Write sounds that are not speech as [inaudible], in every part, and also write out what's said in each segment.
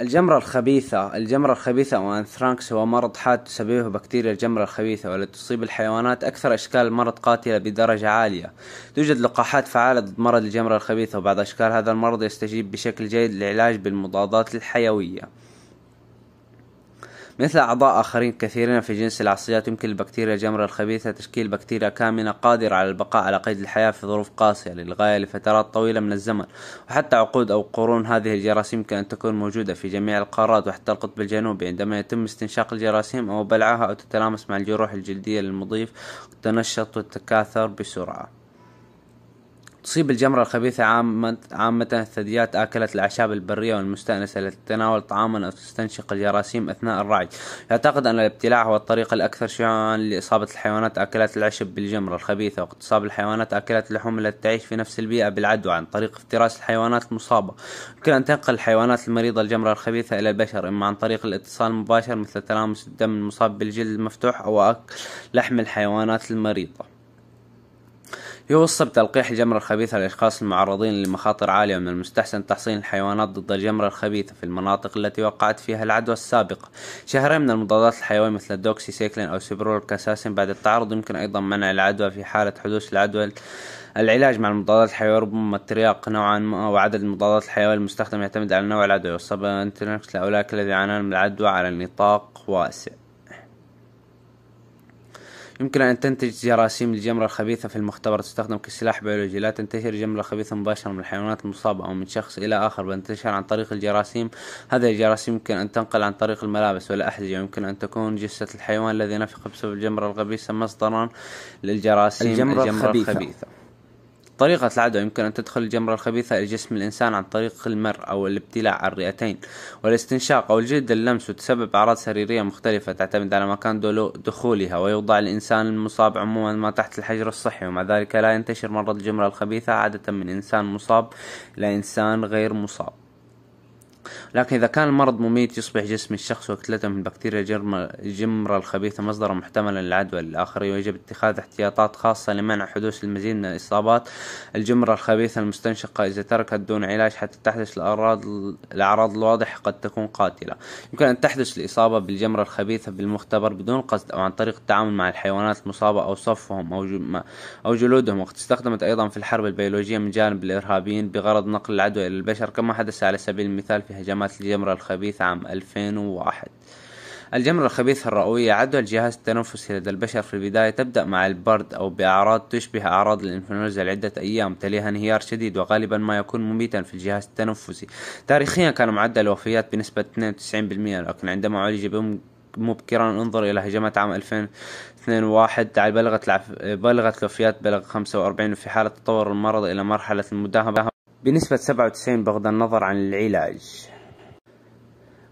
الجمرة الخبيثة الجمرة الخبيثة أو أنثراكس هو مرض حاد تسببه بكتيريا الجمرة الخبيثة والتي تصيب الحيوانات أكثر أشكال المرض قاتلة بدرجة عالية توجد لقاحات فعالة ضد مرض الجمرة الخبيثة وبعض أشكال هذا المرض يستجيب بشكل جيد للعلاج بالمضادات الحيوية مثل أعضاء آخرين كثيرين في جنس العصيات يمكن البكتيريا الجمرة الخبيثة تشكيل بكتيريا كامنة قادرة على البقاء على قيد الحياة في ظروف قاسية للغاية لفترات طويلة من الزمن وحتى عقود أو قرون هذه الجراثيم يمكن أن تكون موجودة في جميع القارات وحتى القطب الجنوبي عندما يتم استنشاق الجراثيم أو بلعها أو تتلامس مع الجروح الجلدية للمضيف تنشط وتتكاثر بسرعة تصيب الجمرة الخبيثة عامة, عامة الثدييات آكلة الأعشاب البرية والمستأنسة التي تتناول طعاما أو تستنشق الجراثيم أثناء الرعي يعتقد أن الابتلاع هو الطريقة الأكثر شيوعا لإصابة الحيوانات آكلات العشب بالجمرة الخبيثة واغتصاب الحيوانات آكلات اللحوم التي تعيش في نفس البيئة بالعدوى عن طريق افتراس الحيوانات المصابة يمكن أن تنقل الحيوانات المريضة الجمرة الخبيثة إلى البشر إما عن طريق الاتصال المباشر مثل تلامس الدم المصاب بالجلد المفتوح أو أكل لحم الحيوانات المريضة يوصى بتلقيح الجمرة الخبيثة للأشخاص المعرضين لمخاطر عالية من المستحسن تحصين الحيوانات ضد الجمرة الخبيثة في المناطق التي وقعت فيها العدوى السابقة شهرين من المضادات الحيوية مثل الدوكسي سيكلين أو سيبرول كاساسين بعد التعرض يمكن أيضا منع العدوى في حالة حدوث العدوى العلاج مع المضادات الحيوية ربما الترياق نوعا ما وعدد المضادات الحيوية المستخدم يعتمد على نوع العدوى يصاب انترنكس لأولئك الذين يعانون من العدوى على نطاق واسع يمكن أن تنتج جراثيم الجمرة الخبيثة في المختبر تستخدم كسلاح بيولوجي لا تنتشر الجمرة الخبيثة مباشرة من الحيوانات المصابة أو من شخص إلى آخر بل تنتشر عن طريق الجراثيم هذه الجراثيم يمكن أن تنقل عن طريق الملابس والأحذية ويمكن أن تكون جثة الحيوان الذي نفق بسبب الجمرة الخبيثة مصدرا للجراثيم الجمرة, الجمرة الخبيثة, الخبيثة. طريقة العدوى يمكن أن تدخل الجمرة الخبيثة إلى جسم الإنسان عن طريق المر أو الابتلاع على الرئتين والاستنشاق أو الجلد اللمس وتسبب أعراض سريرية مختلفة تعتمد على مكان دخولها ويوضع الإنسان المصاب عموما ما تحت الحجر الصحي ومع ذلك لا ينتشر مرض الجمرة الخبيثة عادة من إنسان مصاب إلى إنسان غير مصاب لكن إذا كان المرض مميت يصبح جسم الشخص وكتلته من بكتيريا الجمرة الخبيثة مصدرا محتملا للعدوى للآخرين ويجب اتخاذ احتياطات خاصة لمنع حدوث المزيد من الإصابات الجمرة الخبيثة المستنشقة إذا تركت دون علاج حتى تحدث الأعراض الأعراض الواضحة قد تكون قاتلة يمكن أن تحدث الإصابة بالجمرة الخبيثة بالمختبر بدون قصد أو عن طريق التعامل مع الحيوانات المصابة أو صفهم أو أو جلودهم وقد استخدمت أيضا في الحرب البيولوجية من جانب الإرهابيين بغرض نقل العدوى إلى البشر كما حدث على سبيل المثال في هجمات الجمرة الخبيثة عام 2001 الجمرة الخبيثة الرئوية عدوى الجهاز التنفسي لدى البشر في البداية تبدأ مع البرد أو بأعراض تشبه أعراض الإنفلونزا لعدة أيام تليها انهيار شديد وغالبا ما يكون مميتا في الجهاز التنفسي تاريخيا كان معدل الوفيات بنسبة 92% لكن عندما عالج مبكرا انظر إلى هجمات عام 2002 بلغت بلغت الوفيات بلغ 45 وفي حالة تطور المرض إلى مرحلة المداهمة بنسبة 97 بغض النظر عن العلاج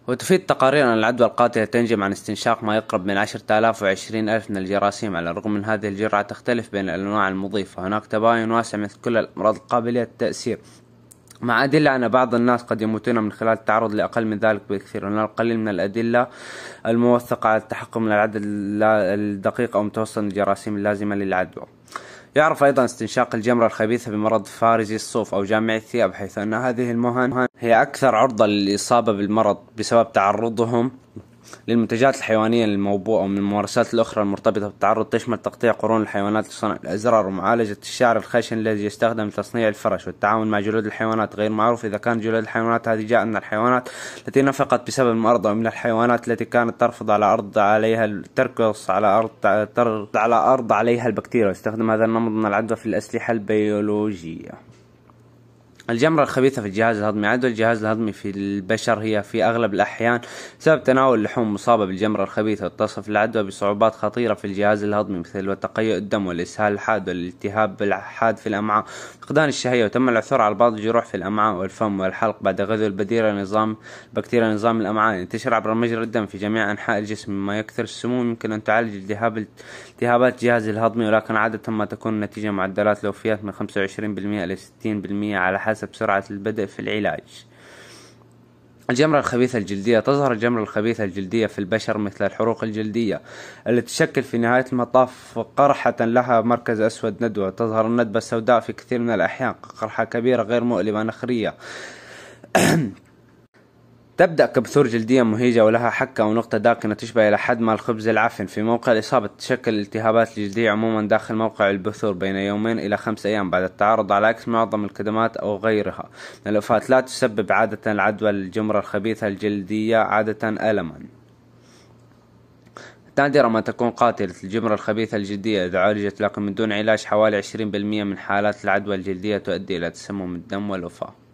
وتفيد تقارير أن العدوى القاتلة تنجم عن استنشاق ما يقرب من عشرة آلاف وعشرين ألف من الجراثيم على الرغم من هذه الجرعة تختلف بين الأنواع المضيفة هناك تباين واسع مثل كل الأمراض القابلة للتأثير مع أدلة أن بعض الناس قد يموتون من خلال التعرض لأقل من ذلك بكثير هناك القليل من الأدلة الموثقة على التحكم من العدد الدقيق أو متوسط الجراثيم اللازمة للعدوى يعرف أيضا استنشاق الجمرة الخبيثة بمرض فارزي الصوف أو جامع الثياب حيث أن هذه المهن هي أكثر عرضة للإصابة بالمرض بسبب تعرضهم للمنتجات الحيوانية الموبوءة ومن الممارسات الأخرى المرتبطة بالتعرض تشمل تقطيع قرون الحيوانات لصنع الأزرار ومعالجة الشعر الخشن الذي يستخدم لتصنيع الفرش والتعامل مع جلود الحيوانات غير معروف إذا كان جلود الحيوانات هذه جاء من الحيوانات التي نفقت بسبب المرض أو من الحيوانات التي كانت ترفض على أرض عليها تركص على أرض ترد على أرض عليها البكتيريا واستخدم هذا النمط من العدوى في الأسلحة البيولوجية الجمرة الخبيثة في الجهاز الهضمي عدوى الجهاز الهضمي في البشر هي في أغلب الأحيان سبب تناول اللحوم مصابة بالجمرة الخبيثة وتصف العدوى بصعوبات خطيرة في الجهاز الهضمي مثل تقيؤ الدم والإسهال الحاد والالتهاب الحاد في الأمعاء فقدان الشهية وتم العثور على بعض الجروح في الأمعاء والفم والحلق بعد غزو البديرة نظام بكتيريا نظام الأمعاء ينتشر عبر مجرى الدم في جميع أنحاء الجسم مما يكثر السموم يمكن أن تعالج التهاب التهابات الجهاز الهضمي ولكن عادة ما تكون النتيجة معدلات لوفيات من 25% إلى 60% على حسب حسب سرعة البدء في العلاج الجمرة الخبيثة الجلدية تظهر الجمرة الخبيثة الجلدية في البشر مثل الحروق الجلدية التي تشكل في نهاية المطاف قرحة لها مركز أسود ندوة تظهر الندبة السوداء في كثير من الأحيان قرحة كبيرة غير مؤلمة نخرية [clears throat] تبدأ كبثور جلدية مهيجة ولها حكة أو نقطة داكنة تشبه إلى حد ما الخبز العفن في موقع الإصابة تشكل الالتهابات الجلدية عموما داخل موقع البثور بين يومين إلى خمس أيام بعد التعرض على عكس معظم الكدمات أو غيرها من لا تسبب عادة العدوى الجمرة الخبيثة الجلدية عادة ألما نادرا ما تكون قاتلة الجمرة الخبيثة الجلدية إذا عالجت لكن من دون علاج حوالي 20% من حالات العدوى الجلدية تؤدي إلى تسمم الدم والوفاة